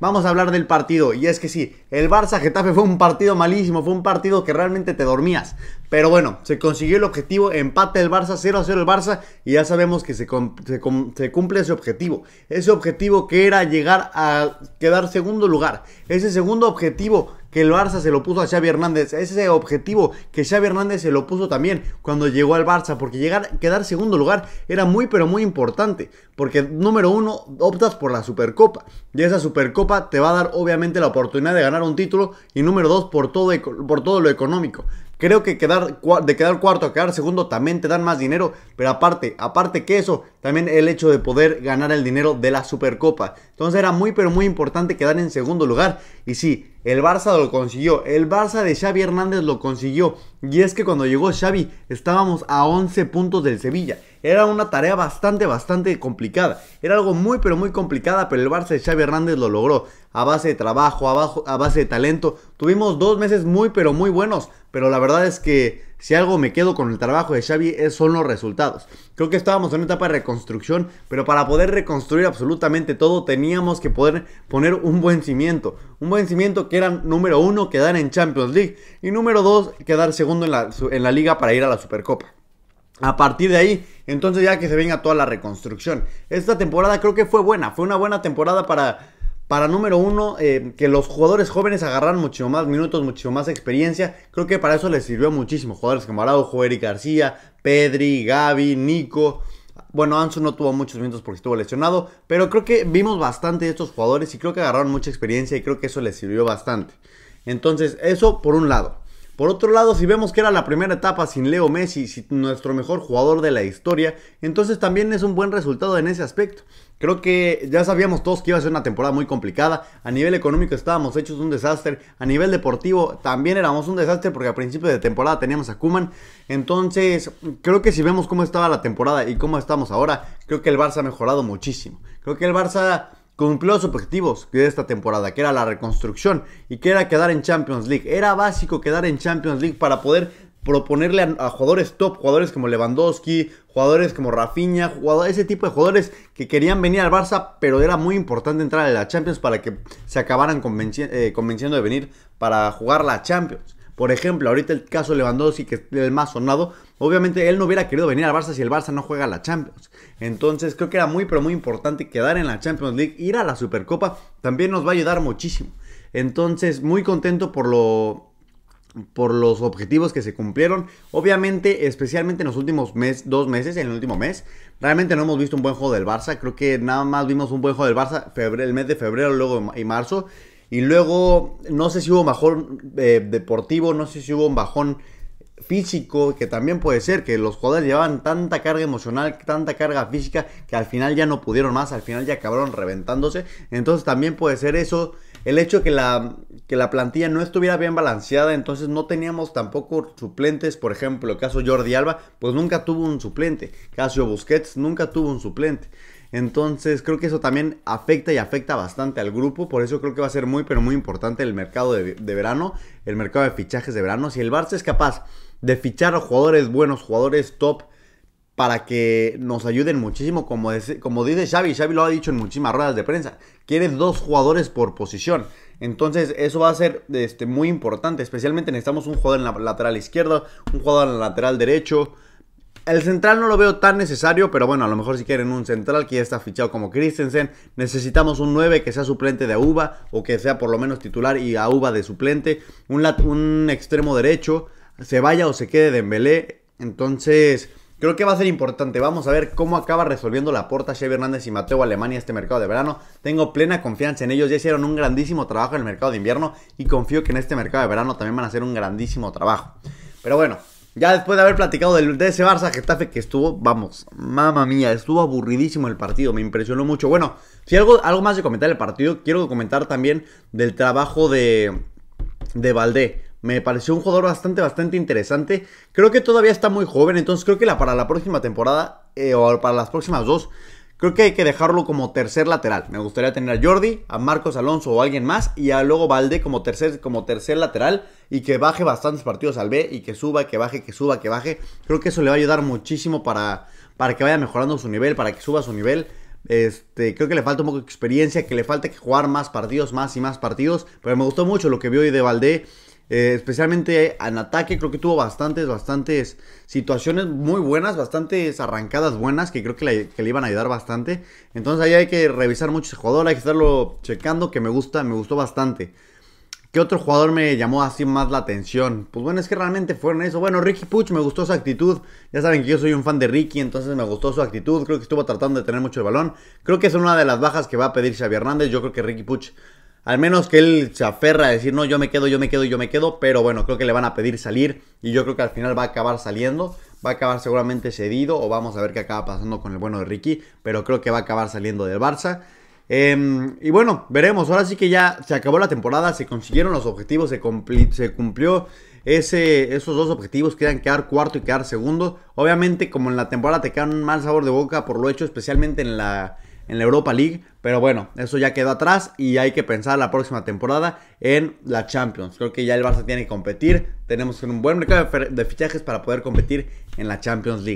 Vamos a hablar del partido, y es que sí, el Barça Getafe fue un partido malísimo, fue un partido que realmente te dormías. Pero bueno, se consiguió el objetivo, empate el Barça, 0 a 0 el Barça, y ya sabemos que se, se, cumple ese objetivo. Ese objetivo que era llegar a quedar segundo lugar. Ese segundo objetivo que el Barça se lo puso a Xavi Hernández. Ese objetivo que Xavi Hernández se lo puso también cuando llegó al Barça, porque llegar, quedar segundo lugar era muy pero muy importante, porque número uno, optas por la Supercopa, y esa Supercopa te va a dar obviamente la oportunidad de ganar un título, y número dos, por todo, por todo lo económico. Creo que quedar de quedar cuarto a quedar segundo también te dan más dinero, pero aparte, aparte que eso, también el hecho de poder ganar el dinero de la Supercopa. Entonces era muy pero muy importante quedar en segundo lugar y sí, el Barça lo consiguió, el Barça de Xavi Hernández lo consiguió y es que cuando llegó Xavi estábamos a 11 puntos del Sevilla. Era una tarea bastante bastante complicada. Era algo muy pero muy complicada, pero el Barça de Xavi Hernández lo logró a base de trabajo, a base de talento. Tuvimos dos meses muy pero muy buenos pero la verdad es que si algo me quedo con el trabajo de Xavi son los resultados. Creo que estábamos en una etapa de reconstrucción, pero para poder reconstruir absolutamente todo teníamos que poder poner un buen cimiento. Un buen cimiento que era número uno, quedar en Champions League y número dos, quedar segundo en la, liga para ir a la Supercopa. A partir de ahí, entonces ya que se venga toda la reconstrucción. Esta temporada creo que fue buena, fue una buena temporada para para número uno, eh, que los jugadores jóvenes agarraran mucho más minutos, mucho más experiencia. Creo que para eso les sirvió muchísimo. Jugadores como Araujo, Eric García, Pedri, Gaby, Nico. Bueno, Ansu no tuvo muchos minutos porque estuvo lesionado, pero creo que vimos bastante de estos jugadores y creo que agarraron mucha experiencia y creo que eso les sirvió bastante. Entonces, eso por un lado. Por otro lado, si vemos que era la primera etapa sin Leo Messi, nuestro mejor jugador de la historia, entonces también es un buen resultado en ese aspecto. Creo que ya sabíamos todos que iba a ser una temporada muy complicada. A nivel económico estábamos hechos un desastre. A nivel deportivo también éramos un desastre porque a principio de temporada teníamos a Kuman. Entonces, creo que si vemos cómo estaba la temporada y cómo estamos ahora, creo que el Barça ha mejorado muchísimo. Creo que el Barça cumplió los objetivos de esta temporada, que era la reconstrucción y que era quedar en Champions League. Era básico quedar en Champions League para poder proponerle a, jugadores top, jugadores como Lewandowski, jugadores como Rafinha, ese tipo de jugadores que querían venir al Barça, pero era muy importante entrar en la Champions para que se acabaran eh, convenciendo de venir para jugar la Champions. Por ejemplo, ahorita el caso Lewandowski, que es el más sonado, obviamente él no hubiera querido venir al Barça si el Barça no juega la Champions. Entonces creo que era muy, pero muy importante quedar en la Champions League, ir a la Supercopa, también nos va a ayudar muchísimo. Entonces, muy contento por lo por los objetivos que se cumplieron. Obviamente, especialmente en los últimos mes, dos meses, en el último mes, realmente no hemos visto un buen juego del Barça. Creo que nada más vimos un buen juego del Barça el mes de febrero luego y marzo. Y luego, no sé si hubo bajón eh, deportivo, no sé si hubo un bajón físico, que también puede ser, que los jugadores llevaban tanta carga emocional, tanta carga física, que al final ya no pudieron más, al final ya acabaron reventándose. Entonces también puede ser eso, el hecho que la, que la plantilla no estuviera bien balanceada, entonces no teníamos tampoco suplentes, por ejemplo, el caso Jordi Alba, pues nunca tuvo un suplente, Casio Busquets nunca tuvo un suplente. Entonces creo que eso también afecta y afecta bastante al grupo. Por eso creo que va a ser muy, pero muy importante el mercado de, verano, el mercado de fichajes de verano. Si el Barça es capaz de fichar a jugadores buenos, jugadores top, para que nos ayuden muchísimo, como, como dice Xavi, Xavi lo ha dicho en muchísimas ruedas de prensa, quiere dos jugadores por posición. Entonces eso va a ser este, muy importante, especialmente necesitamos un jugador en la lateral izquierda, un jugador en la lateral derecho, el central no lo veo tan necesario, pero bueno, a lo mejor si quieren un central que ya está fichado como Christensen, necesitamos un 9 que sea suplente de Auba o que sea por lo menos titular y Auba de suplente, un, extremo derecho, se vaya o se quede Dembélé, entonces... Creo que va a ser importante. Vamos a ver cómo acaba resolviendo la puerta Xavi Hernández y Mateo Alemania este mercado de verano. Tengo plena confianza en ellos. Ya hicieron un grandísimo trabajo en el mercado de invierno y confío que en este mercado de verano también van a hacer un grandísimo trabajo. Pero bueno, ya después de haber platicado del, de ese Barça Getafe que estuvo, vamos, mamá mía, estuvo aburridísimo el partido, me impresionó mucho. Bueno, si algo, algo más de comentar el partido, quiero comentar también del trabajo de, de Valdé. Me pareció un jugador bastante, bastante interesante. Creo que todavía está muy joven, entonces creo que la, para la próxima temporada eh, o para las próximas dos, Creo que hay que dejarlo como tercer lateral. Me gustaría tener a Jordi, a Marcos Alonso o alguien más y a luego Valde como tercer, como tercer lateral y que baje bastantes partidos al B y que suba, que baje, que suba, que baje. Creo que eso le va a ayudar muchísimo para, para que vaya mejorando su nivel, para que suba su nivel. Este, creo que le falta un poco de experiencia, que le falta que jugar más partidos, más y más partidos. Pero me gustó mucho lo que vi hoy de Valdé. Eh, especialmente en ataque, creo que tuvo bastantes, bastantes situaciones muy buenas, bastantes arrancadas buenas que creo que le, que le, iban a ayudar bastante. Entonces ahí hay que revisar mucho ese jugador, hay que estarlo checando, que me gusta, me gustó bastante. ¿Qué otro jugador me llamó así más la atención? Pues bueno, es que realmente fueron eso. Bueno, Ricky Puch me gustó su actitud. Ya saben que yo soy un fan de Ricky, entonces me gustó su actitud. Creo que estuvo tratando de tener mucho el balón. Creo que es una de las bajas que va a pedir Xavi Hernández. Yo creo que Ricky Puch al menos que él se aferra a decir, no, yo me quedo, yo me quedo, yo me quedo. Pero bueno, creo que le van a pedir salir y yo creo que al final va a acabar saliendo. Va a acabar seguramente cedido o vamos a ver qué acaba pasando con el bueno de Ricky. Pero creo que va a acabar saliendo del Barça. Em, y bueno, veremos. Ahora sí que ya se acabó la temporada, se consiguieron los objetivos, se, cumplió esos dos objetivos Quedan quedar cuarto y quedar segundo. Obviamente, como en la temporada te quedan un mal sabor de boca por lo hecho, especialmente en la en la Europa League. Pero bueno, eso ya quedó atrás y hay que pensar la próxima temporada en la Champions. Creo que ya el Barça tiene que competir. Tenemos un buen mercado de fichajes para poder competir en la Champions League.